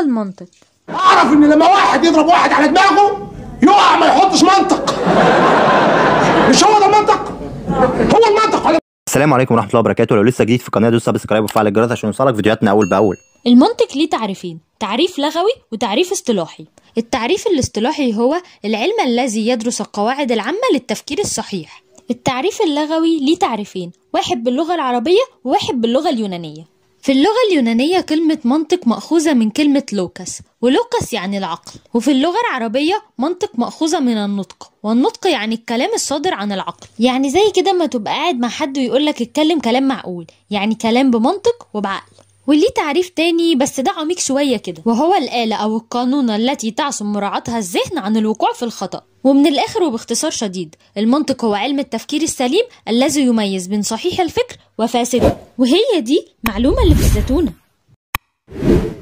المنطق اعرف ان لما واحد يضرب واحد على دماغه يقع ما يحطش منطق مش هو ده المنطق هو المنطق السلام عليكم ورحمه الله وبركاته لو لسه جديد في القناه دوس سبسكرايب وفعل الجرس عشان يوصلك فيديوهاتنا اول باول المنطق ليه تعريفين تعريف لغوي وتعريف اصطلاحي التعريف الاصطلاحي هو العلم الذي يدرس القواعد العامه للتفكير الصحيح التعريف اللغوي ليه تعريفين واحد باللغه العربيه وواحد باللغه اليونانيه في اللغة اليونانية كلمة منطق مأخوذة من كلمة لوكس ولوكس يعني العقل وفي اللغة العربية منطق مأخوذة من النطق والنطق يعني الكلام الصادر عن العقل يعني زي كده ما تبقى قاعد مع حد ويقولك اتكلم كلام معقول يعني كلام بمنطق وبعقل وليه تعريف تاني بس ده عميق شوية كده وهو الآلة أو القانون التي تعصم مراعاتها الذهن عن الوقوع في الخطأ ومن الآخر وباختصار شديد المنطق هو علم التفكير السليم الذي يميز بين صحيح الفكر وفاسده وهي دي معلومة اللي في الزتونة